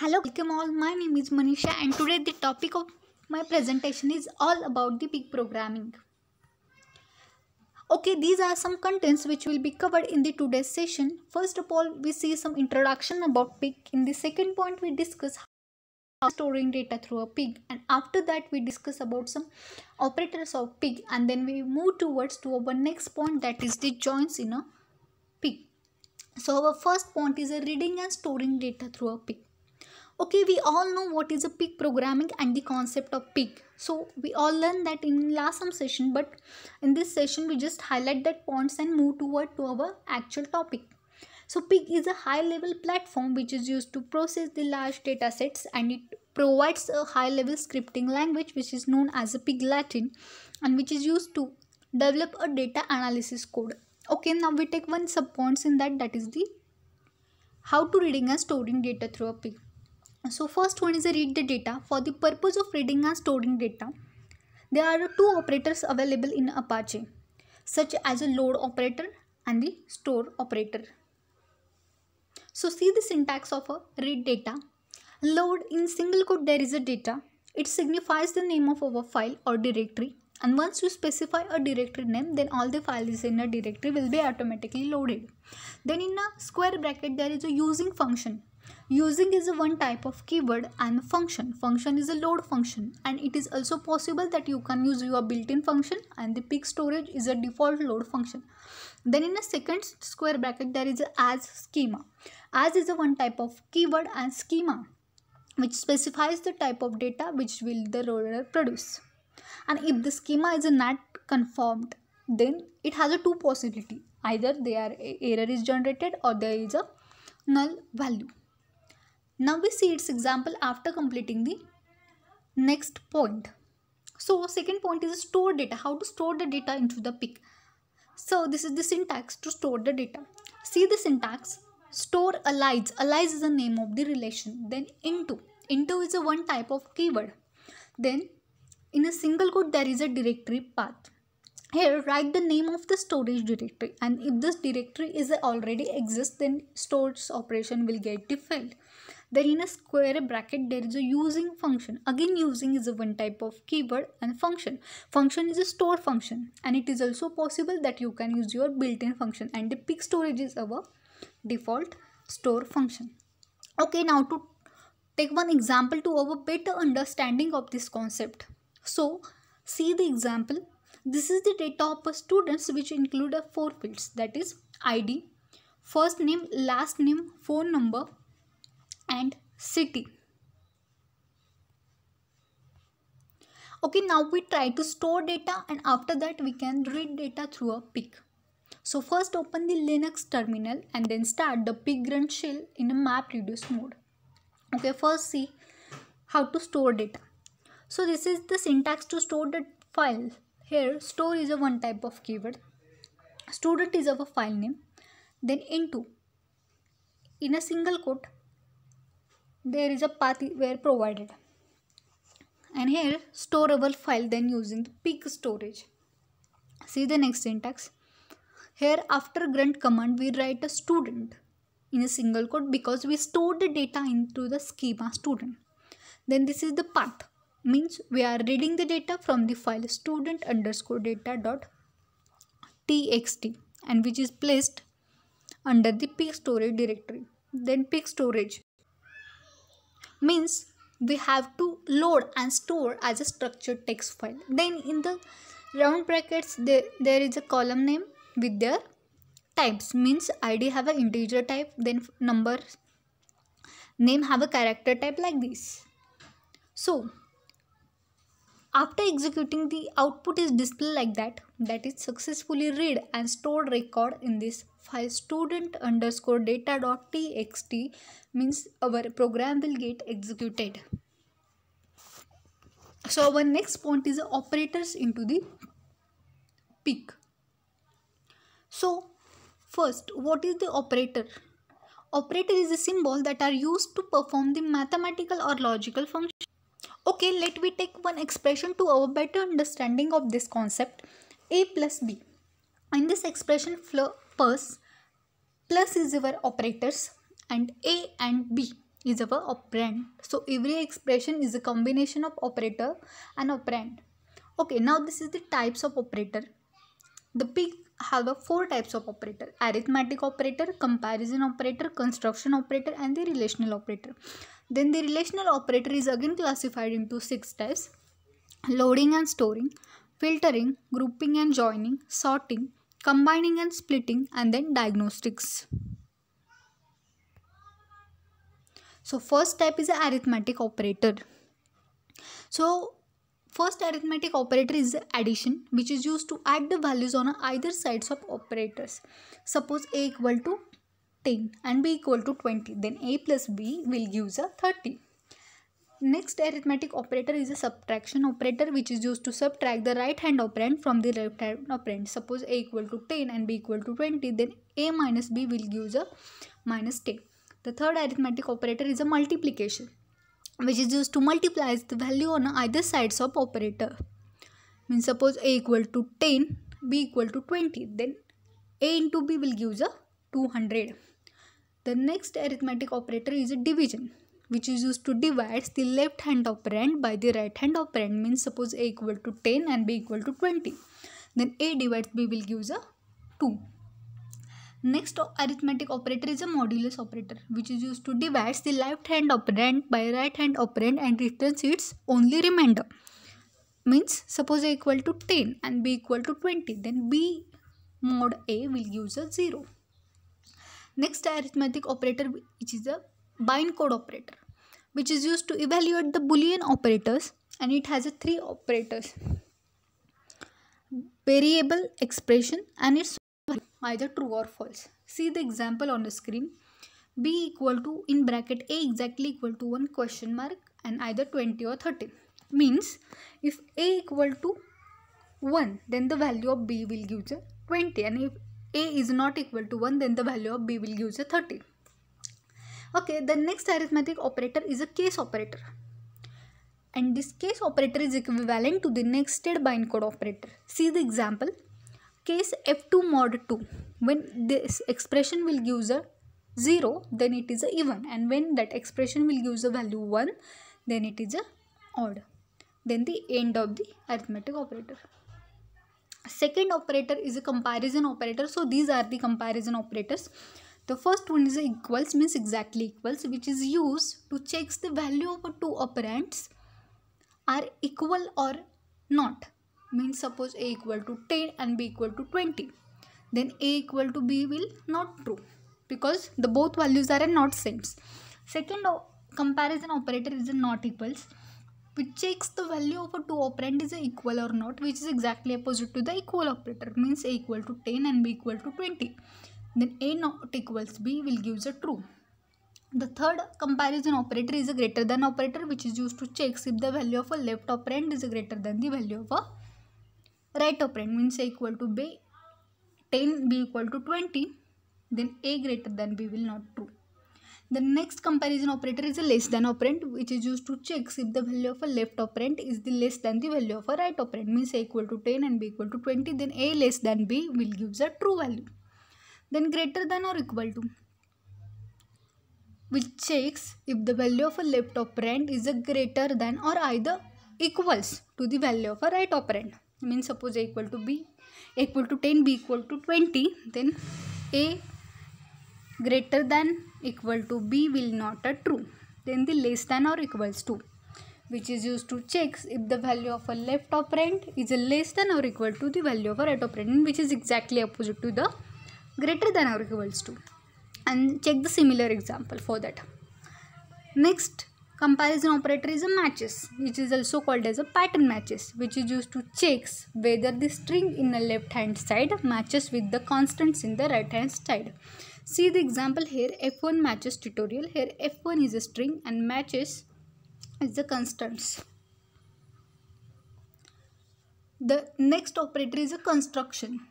Hello, welcome all. My name is Manisha and today the topic of my presentation is all about the big programming. Okay, these are some contents which will be covered in the today's session. First of all, we see some introduction about PIG. In the second point, we discuss how storing data through a PIG and after that we discuss about some operators of PIG and then we move towards to our next point that is the joins in a PIG. So our first point is a reading and storing data through a PIG okay we all know what is a pig programming and the concept of pig so we all learned that in last some session but in this session we just highlight that points and move toward to our actual topic so pig is a high level platform which is used to process the large data sets and it provides a high level scripting language which is known as a pig latin and which is used to develop a data analysis code okay now we take one sub points in that that is the how to reading and storing data through a pig so first one is read the data. For the purpose of reading and storing data, there are two operators available in Apache, such as a load operator and the store operator. So see the syntax of a read data. Load in single quote there is a data. It signifies the name of our file or directory and once you specify a directory name then all the files in a directory will be automatically loaded. Then in a square bracket there is a using function Using is one type of keyword and function. Function is a load function and it is also possible that you can use your built-in function and the peak storage is a default load function. Then in a second square bracket there is as schema. As is a one type of keyword and schema which specifies the type of data which will the loader produce. And if the schema is not confirmed, then it has a two possibility either there is error is generated or there is a null value now we see its example after completing the next point. So second point is store data. How to store the data into the PIC. So this is the syntax to store the data. See the syntax. Store allies. Allies is the name of the relation. Then into. Into is a one type of keyword. Then in a single code there is a directory path. Here write the name of the storage directory and if this directory is already exists then stores operation will get defined then in a square bracket there is a using function again using is a one type of keyword and function function is a store function and it is also possible that you can use your built-in function and the pick storage is our default store function okay now to take one example to have a better understanding of this concept so see the example this is the data of students which include four fields that is id first name last name phone number and city. Okay, now we try to store data and after that we can read data through a PIC. So first open the Linux terminal and then start the PIC run shell in a MapReduce mode. Okay, first see how to store data. So this is the syntax to store the file. Here store is a one type of keyword. Student is of a file name. Then into in a single quote there is a path where provided and here storable file then using the peak storage see the next syntax here after grant command we write a student in a single quote because we store the data into the schema student then this is the path means we are reading the data from the file student underscore data dot txt and which is placed under the peak storage directory then peak storage means we have to load and store as a structured text file then in the round brackets there, there is a column name with their types means id have an integer type then number name have a character type like this so after executing the output is displayed like that that is successfully read and stored record in this file student underscore data dot txt means our program will get executed. So our next point is operators into the peak. So first what is the operator? Operator is a symbol that are used to perform the mathematical or logical function. Okay, let me take one expression to our better understanding of this concept a plus b. In this expression plus, plus is our operators and a and b is our operand. So every expression is a combination of operator and operand. Okay, now this is the types of operator. The big have four types of operator arithmetic operator comparison operator construction operator and the relational operator then the relational operator is again classified into six types loading and storing, filtering, grouping and joining, sorting, combining and splitting, and then diagnostics. So first type is the arithmetic operator. So first arithmetic operator is addition which is used to add the values on either sides of operators. Suppose a equal to 10 and b equal to 20 then a plus b will give us a 30 next arithmetic operator is a subtraction operator which is used to subtract the right hand operand from the left hand operand suppose a equal to 10 and b equal to 20 then a minus b will give us a minus 10 the third arithmetic operator is a multiplication which is used to multiply the value on either sides of operator means suppose a equal to 10 b equal to 20 then a into b will give us a 200 the next arithmetic operator is a division which is used to divide the left hand operand by the right hand operand means suppose a equal to 10 and b equal to 20 then a divides b will give a 2 next arithmetic operator is a modulus operator which is used to divide the left hand operand by right hand operand and returns its only remainder means suppose a equal to 10 and b equal to 20 then b mod a will give a 0 Next arithmetic operator which is a code operator which is used to evaluate the boolean operators and it has a three operators variable expression and its either true or false. See the example on the screen b equal to in bracket a exactly equal to 1 question mark and either 20 or 30 means if a equal to 1 then the value of b will give you 20 and if a is not equal to 1 then the value of b will give you 30 okay the next arithmetic operator is a case operator and this case operator is equivalent to the nested encode operator see the example case f2 mod 2 when this expression will give a 0 then it is a even and when that expression will give a value 1 then it is a odd then the end of the arithmetic operator second operator is a comparison operator so these are the comparison operators the first one is equals means exactly equals which is used to checks the value of two operands are equal or not means suppose a equal to 10 and b equal to 20 then a equal to b will not true because the both values are not same second comparison operator is not equals which checks the value of a two operand is equal or not which is exactly opposite to the equal operator means a equal to 10 and b equal to 20 then a not equals b will give a true the third comparison operator is a greater than operator which is used to check if the value of a left operand is greater than the value of a right operand means a equal to b 10 b equal to 20 then a greater than b will not true the next comparison operator is a less than operand which is used to check if the value of a left operand is the less than the value of a right operand means a equal to 10 and b equal to 20 then a less than b will gives a true value. Then greater than or equal to which checks if the value of a left operand is a greater than or either equals to the value of a right operand means suppose a equal to b, equal to 10 b equal to 20 then a greater than equal to b will not a true then the less than or equals to which is used to check if the value of a left operand is less than or equal to the value of a right operand which is exactly opposite to the greater than or equals to and check the similar example for that next comparison operator is a matches which is also called as a pattern matches which is used to checks whether the string in the left hand side matches with the constants in the right hand side See the example here F1 matches tutorial. Here F1 is a string and matches is the constants. The next operator is a construction.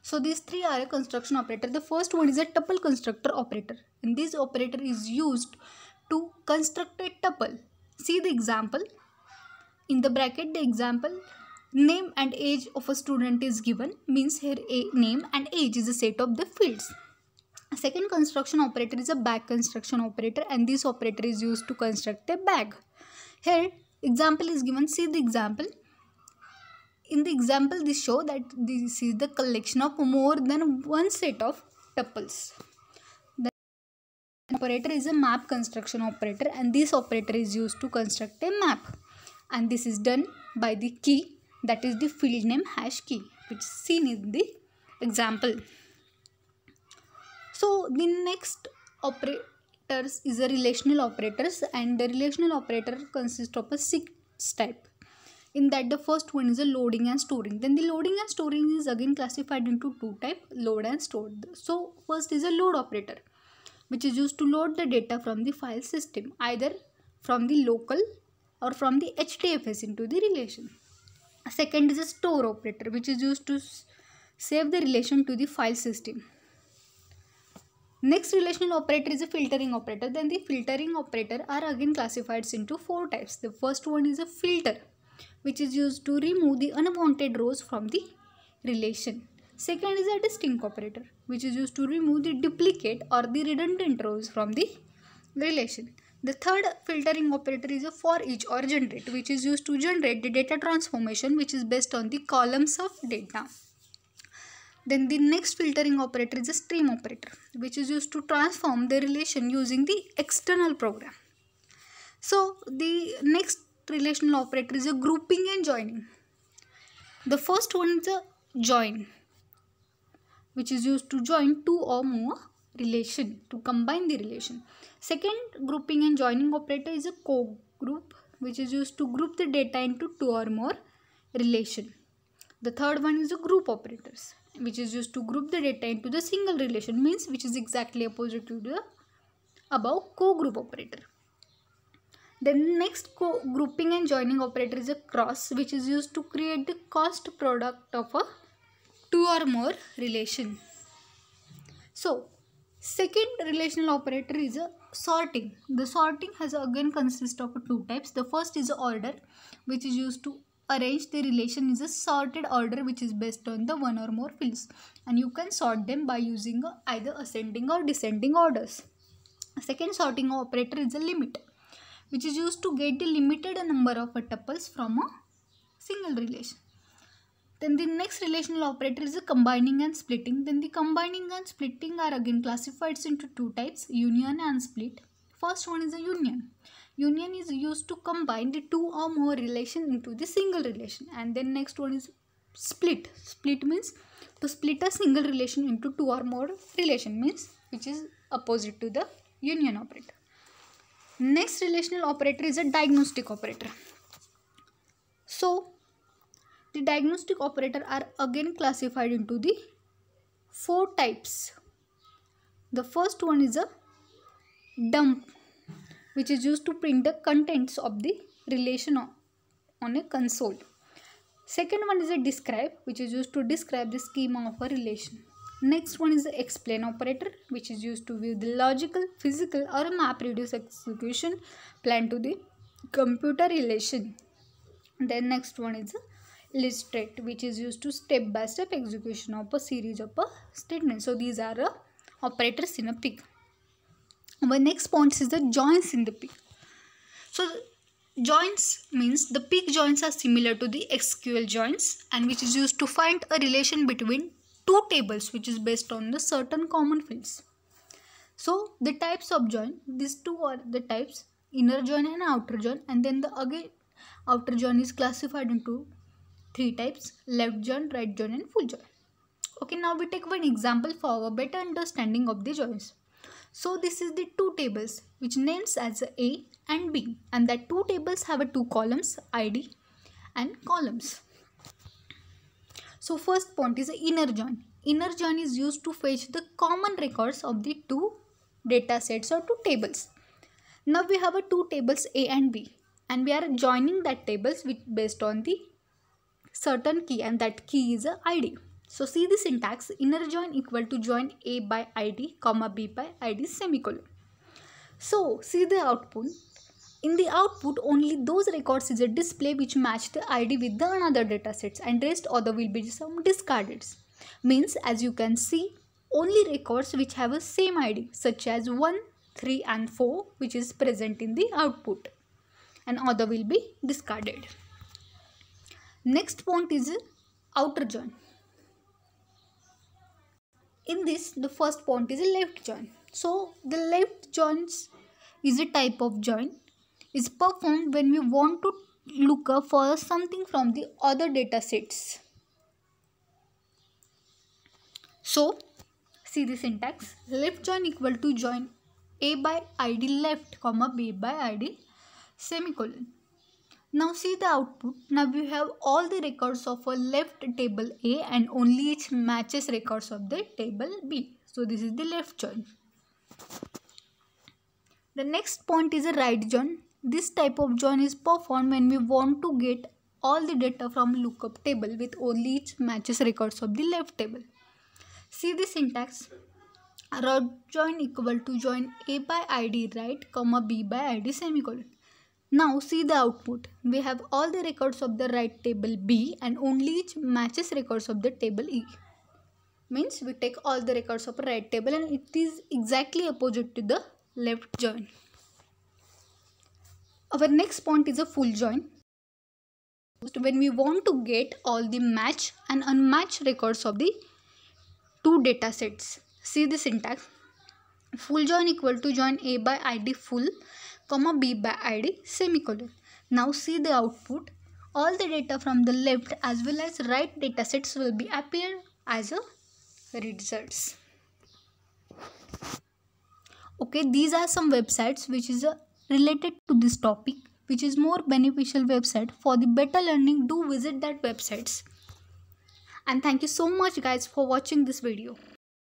So these three are a construction operator. The first one is a tuple constructor operator and this operator is used to construct a tuple. See the example. In the bracket the example name and age of a student is given means here a name and age is a set of the fields second construction operator is a bag construction operator and this operator is used to construct a bag here example is given see the example in the example this show that this is the collection of more than one set of tuples the operator is a map construction operator and this operator is used to construct a map and this is done by the key that is the field name hash key which is seen in the example so the next operators is a relational operators and the relational operator consists of a six type in that the first one is a loading and storing then the loading and storing is again classified into two type load and store so first is a load operator which is used to load the data from the file system either from the local or from the hdfs into the relation second is a store operator which is used to save the relation to the file system Next relational operator is a filtering operator. Then the filtering operator are again classified into four types. The first one is a filter which is used to remove the unwanted rows from the relation. Second is a distinct operator which is used to remove the duplicate or the redundant rows from the relation. The third filtering operator is a for each or generate which is used to generate the data transformation which is based on the columns of data. Then the next filtering operator is a stream operator which is used to transform the relation using the external program. So the next relational operator is a grouping and joining. The first one is a join which is used to join two or more relation to combine the relation. Second grouping and joining operator is a co-group which is used to group the data into two or more relation. The third one is the group operators which is used to group the data into the single relation means which is exactly opposite to the above co-group operator. The next co grouping and joining operator is a cross which is used to create the cost product of a two or more relation. So second relational operator is a sorting. The sorting has again consist of two types. The first is order which is used to arrange the relation is a sorted order which is based on the one or more fields and you can sort them by using either ascending or descending orders. Second sorting operator is a limit which is used to get the limited number of tuples from a single relation. Then the next relational operator is a combining and splitting. Then the combining and splitting are again classified into two types union and split First one is a union. Union is used to combine the two or more relation into the single relation. And then next one is split. Split means to split a single relation into two or more relation means which is opposite to the union operator. Next relational operator is a diagnostic operator. So, the diagnostic operator are again classified into the four types. The first one is a dump which is used to print the contents of the relation on a console. Second one is a describe which is used to describe the schema of a relation. Next one is the explain operator which is used to view the logical, physical or map reduce execution plan to the computer relation. Then next one is illustrate which is used to step by step execution of a series of a statement. So these are operators in a PIC our next point is the joints in the pig so joints means the pig joints are similar to the SQL joints and which is used to find a relation between two tables which is based on the certain common fields so the types of join these two are the types inner join and outer join and then the again outer join is classified into three types left join right join and full join okay now we take one example for our better understanding of the joins so this is the two tables which names as A and B and that two tables have a two columns ID and columns. So first point is inner join. Inner join is used to fetch the common records of the two data sets or two tables. Now we have a two tables A and B and we are joining that tables with based on the certain key and that key is a ID. So see the syntax inner join equal to join A by ID comma B by ID semicolon. So see the output. In the output only those records is a display which match the ID with the another datasets and rest other will be some discarded. Means as you can see only records which have a same ID such as 1, 3 and 4 which is present in the output and other will be discarded. Next point is outer join in this the first point is a left joint so the left joints is a type of joint is performed when we want to look up for something from the other data sets so see the syntax left join equal to join a by id left comma b by id semicolon now see the output. Now we have all the records of a left table A and only each matches records of the table B. So this is the left join. The next point is a right join. This type of join is performed when we want to get all the data from lookup table with only each matches records of the left table. See the syntax. Right join equal to join A by ID right comma B by ID semicolon now see the output. We have all the records of the right table B and only each matches records of the table E. Means we take all the records of right table and it is exactly opposite to the left join. Our next point is a full join. When we want to get all the match and unmatched records of the two data sets. See the syntax. Full join equal to join A by ID full comma b by id semicolon. Now see the output. All the data from the left as well as right data sets will be appear as a results. Okay, these are some websites which is uh, related to this topic which is more beneficial website for the better learning do visit that websites and thank you so much guys for watching this video